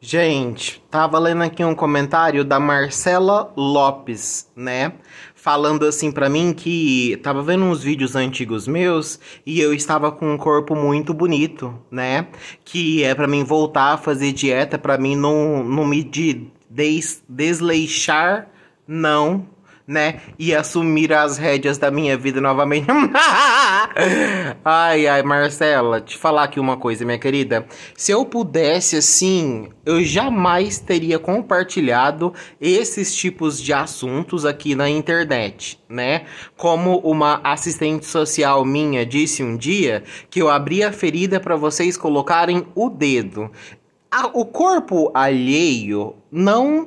Gente, tava lendo aqui um comentário da Marcela Lopes, né? Falando assim para mim que tava vendo uns vídeos antigos meus e eu estava com um corpo muito bonito, né? Que é para mim voltar a fazer dieta, para mim não, não me des desleixar, não, né? E assumir as rédeas da minha vida novamente. ai, ai, Marcela, te falar aqui uma coisa, minha querida. Se eu pudesse, assim, eu jamais teria compartilhado esses tipos de assuntos aqui na internet, né? Como uma assistente social minha disse um dia que eu abri a ferida para vocês colocarem o dedo a, o corpo alheio não,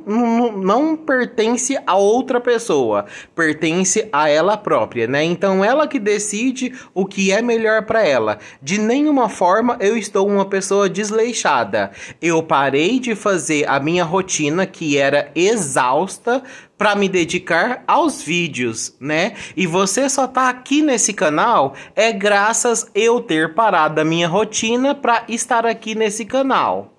não, pertence a outra pessoa, pertence a ela própria, né? Então ela que decide o que é melhor para ela. De nenhuma forma eu estou uma pessoa desleixada. Eu parei de fazer a minha rotina que era exausta para me dedicar aos vídeos, né? E você só tá aqui nesse canal é graças eu ter parado a minha rotina para estar aqui nesse canal.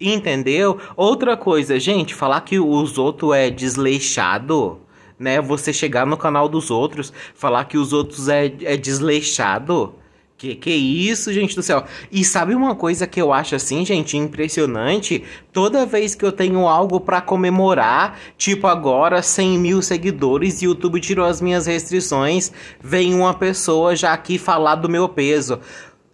Entendeu? Outra coisa, gente, falar que os outros é desleixado, né? Você chegar no canal dos outros, falar que os outros é, é desleixado. Que que isso, gente do céu? E sabe uma coisa que eu acho assim, gente, impressionante? Toda vez que eu tenho algo para comemorar, tipo agora 100 mil seguidores, YouTube tirou as minhas restrições, vem uma pessoa já aqui falar do meu peso.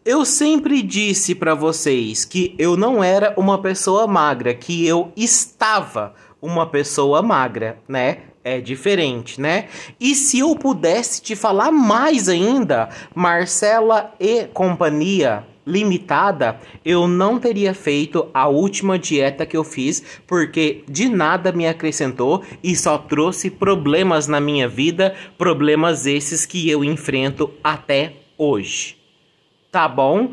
Eu sempre disse para vocês que eu não era uma pessoa magra, que eu estava uma pessoa magra, né? É diferente, né? E se eu pudesse te falar mais ainda, Marcela e companhia, limitada, eu não teria feito a última dieta que eu fiz, porque de nada me acrescentou e só trouxe problemas na minha vida, problemas esses que eu enfrento até hoje tá bom?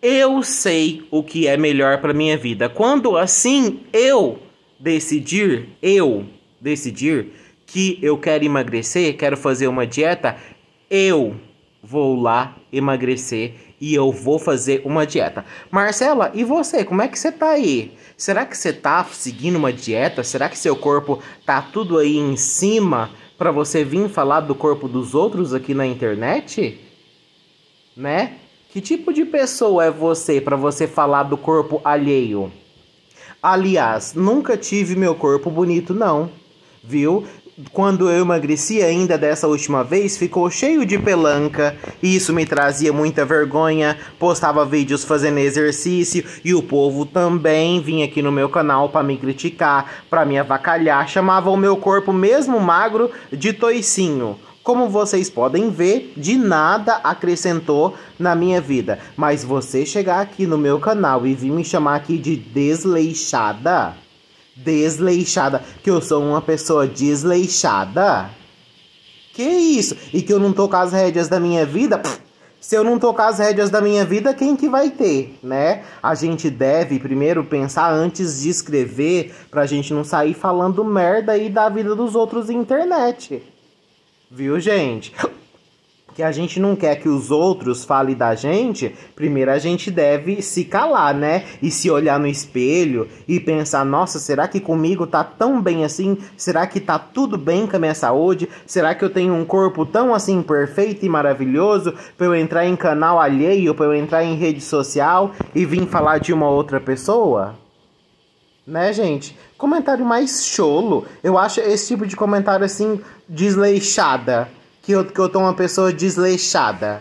Eu sei o que é melhor para minha vida. Quando assim eu decidir, eu decidir que eu quero emagrecer, quero fazer uma dieta, eu vou lá emagrecer e eu vou fazer uma dieta. Marcela, e você? Como é que você tá aí? Será que você tá seguindo uma dieta? Será que seu corpo tá tudo aí em cima para você vir falar do corpo dos outros aqui na internet? Né? Que tipo de pessoa é você para você falar do corpo alheio? Aliás, nunca tive meu corpo bonito, não. Viu? Quando eu emagreci ainda dessa última vez, ficou cheio de pelanca, e isso me trazia muita vergonha. Postava vídeos fazendo exercício e o povo também vinha aqui no meu canal para me criticar, para me avacalhar, chamava o meu corpo mesmo magro de toicinho. Como vocês podem ver, de nada acrescentou na minha vida. Mas você chegar aqui no meu canal e vir me chamar aqui de desleixada, desleixada, que eu sou uma pessoa desleixada. Que isso? E que eu não tô com as rédeas da minha vida? Se eu não com as rédeas da minha vida, quem que vai ter, né? A gente deve primeiro pensar antes de escrever, pra gente não sair falando merda aí da vida dos outros na internet. Viu, gente? Que a gente não quer que os outros falem da gente, primeiro a gente deve se calar, né? E se olhar no espelho e pensar: nossa, será que comigo tá tão bem assim? Será que tá tudo bem com a minha saúde? Será que eu tenho um corpo tão assim perfeito e maravilhoso pra eu entrar em canal alheio, pra eu entrar em rede social e vir falar de uma outra pessoa? Né, gente? Comentário mais cholo. Eu acho esse tipo de comentário assim, desleixada. Que eu, que eu tô uma pessoa desleixada.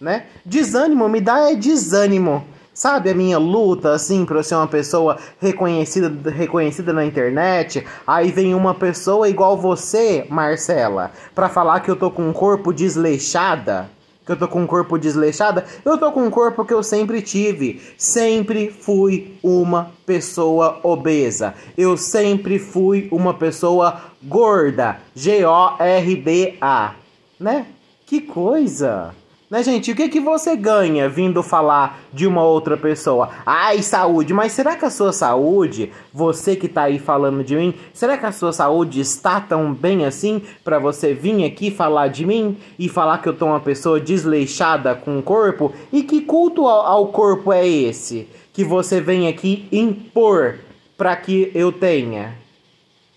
Né? Desânimo me dá é desânimo. Sabe a minha luta, assim, pra eu ser uma pessoa reconhecida, reconhecida na internet? Aí vem uma pessoa igual você, Marcela, pra falar que eu tô com um corpo desleixada? que eu tô com um corpo desleixado, eu tô com um corpo que eu sempre tive. Sempre fui uma pessoa obesa. Eu sempre fui uma pessoa gorda. G O R D A, né? Que coisa! Né, gente? O que, que você ganha vindo falar de uma outra pessoa? Ai, saúde, mas será que a sua saúde, você que tá aí falando de mim, será que a sua saúde está tão bem assim para você vir aqui falar de mim e falar que eu tô uma pessoa desleixada com o corpo? E que culto ao, ao corpo é esse que você vem aqui impor para que eu tenha?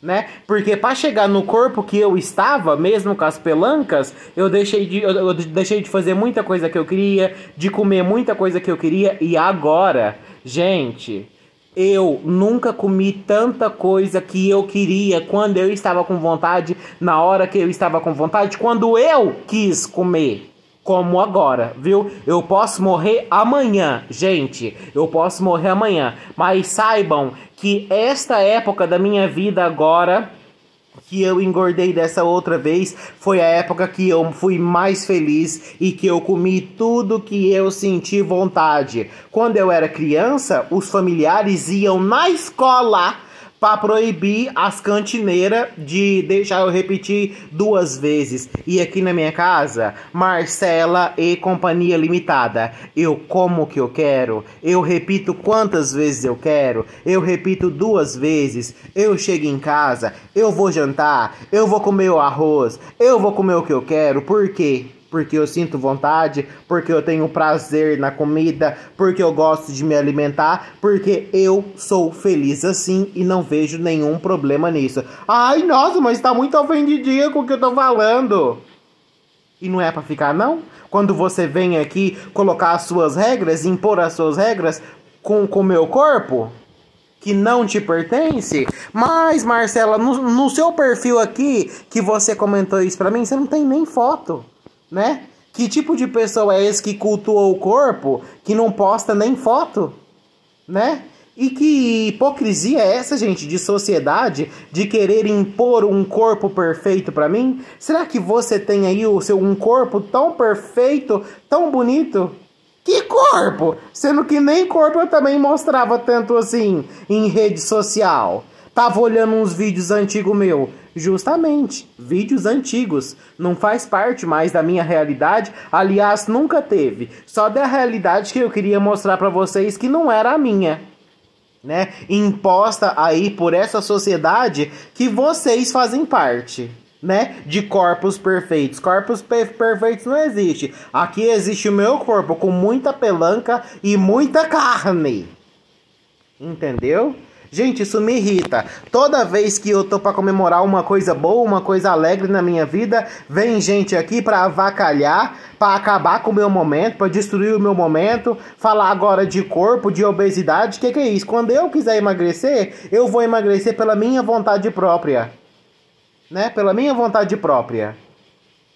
né? Porque para chegar no corpo que eu estava, mesmo com as pelancas, eu deixei de eu, eu deixei de fazer muita coisa que eu queria, de comer muita coisa que eu queria e agora, gente, eu nunca comi tanta coisa que eu queria quando eu estava com vontade, na hora que eu estava com vontade, quando eu quis comer como agora, viu? Eu posso morrer amanhã, gente. Eu posso morrer amanhã. Mas saibam que esta época da minha vida agora que eu engordei dessa outra vez foi a época que eu fui mais feliz e que eu comi tudo que eu senti vontade. Quando eu era criança, os familiares iam na escola para proibir as cantineiras de deixar eu repetir duas vezes. E aqui na minha casa, Marcela e Companhia Limitada. Eu como o que eu quero, eu repito quantas vezes eu quero, eu repito duas vezes. Eu chego em casa, eu vou jantar, eu vou comer o arroz, eu vou comer o que eu quero. Por quê? porque eu sinto vontade, porque eu tenho prazer na comida, porque eu gosto de me alimentar, porque eu sou feliz assim e não vejo nenhum problema nisso. Ai, nossa, mas tá muito ofendidinha com o que eu tô falando. E não é para ficar não? Quando você vem aqui colocar as suas regras, impor as suas regras com o meu corpo, que não te pertence. Mas, Marcela, no, no seu perfil aqui, que você comentou isso pra mim, você não tem nem foto né? Que tipo de pessoa é esse que cultua o corpo, que não posta nem foto, né? E que hipocrisia é essa, gente, de sociedade, de querer impor um corpo perfeito para mim? Será que você tem aí o seu um corpo tão perfeito, tão bonito? Que corpo? Sendo que nem corpo eu também mostrava tanto assim em rede social. Tava olhando uns vídeos antigos meu. Justamente, vídeos antigos. Não faz parte mais da minha realidade. Aliás, nunca teve. Só da realidade que eu queria mostrar para vocês que não era a minha. Né? Imposta aí por essa sociedade que vocês fazem parte né? De corpos perfeitos. Corpos perfeitos não existe. Aqui existe o meu corpo com muita pelanca e muita carne. Entendeu? Gente, isso me irrita. Toda vez que eu tô para comemorar uma coisa boa, uma coisa alegre na minha vida, vem gente aqui para avacalhar, para acabar com o meu momento, para destruir o meu momento, falar agora de corpo, de obesidade. que, que é isso? Quando eu quiser emagrecer, eu vou emagrecer pela minha vontade própria. Né? Pela minha vontade própria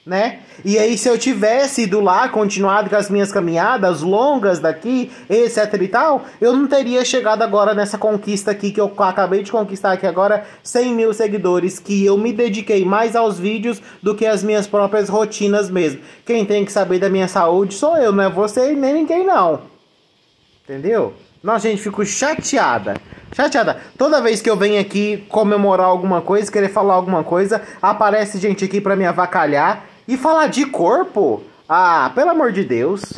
né? E aí se eu tivesse ido lá, continuado com as minhas caminhadas longas daqui, etc e tal, eu não teria chegado agora nessa conquista aqui que eu acabei de conquistar aqui agora, 100 mil seguidores, que eu me dediquei mais aos vídeos do que às minhas próprias rotinas mesmo. Quem tem que saber da minha saúde sou eu, não é você e nem ninguém não. Entendeu? Nossa, gente, fico chateada. Chateada. Toda vez que eu venho aqui comemorar alguma coisa, querer falar alguma coisa, aparece gente aqui para me avacalhar e falar de corpo? Ah, pelo amor de Deus.